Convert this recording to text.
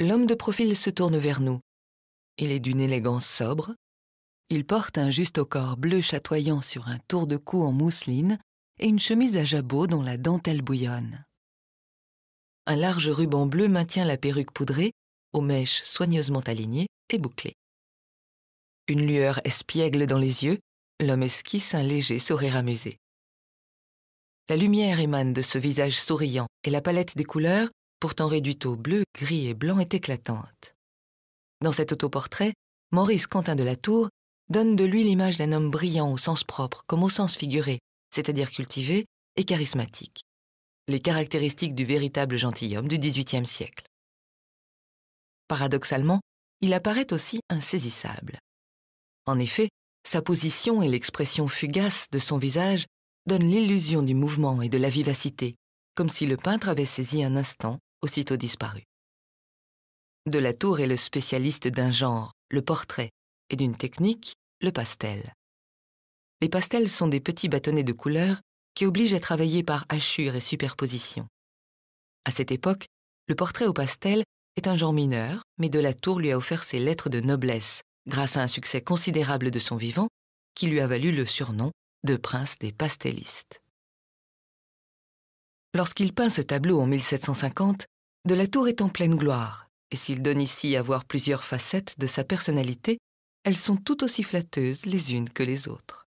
L'homme de profil se tourne vers nous. Il est d'une élégance sobre. Il porte un juste corps bleu chatoyant sur un tour de cou en mousseline et une chemise à jabot dont la dentelle bouillonne. Un large ruban bleu maintient la perruque poudrée, aux mèches soigneusement alignées et bouclées. Une lueur espiègle dans les yeux, l'homme esquisse un léger sourire amusé. La lumière émane de ce visage souriant et la palette des couleurs pourtant réduite au bleu, gris et blanc, est éclatante. Dans cet autoportrait, Maurice Quentin de la Tour donne de lui l'image d'un homme brillant au sens propre comme au sens figuré, c'est-à-dire cultivé et charismatique. Les caractéristiques du véritable gentilhomme du XVIIIe siècle. Paradoxalement, il apparaît aussi insaisissable. En effet, sa position et l'expression fugace de son visage donnent l'illusion du mouvement et de la vivacité, comme si le peintre avait saisi un instant aussitôt disparu. De la Tour est le spécialiste d'un genre, le portrait, et d'une technique, le pastel. Les pastels sont des petits bâtonnets de couleurs qui obligent à travailler par hachure et superposition. À cette époque, le portrait au pastel est un genre mineur, mais de la Tour lui a offert ses lettres de noblesse, grâce à un succès considérable de son vivant, qui lui a valu le surnom de prince des pastellistes. Lorsqu'il peint ce tableau en 1750, de la Tour est en pleine gloire, et s'il donne ici à voir plusieurs facettes de sa personnalité, elles sont tout aussi flatteuses les unes que les autres.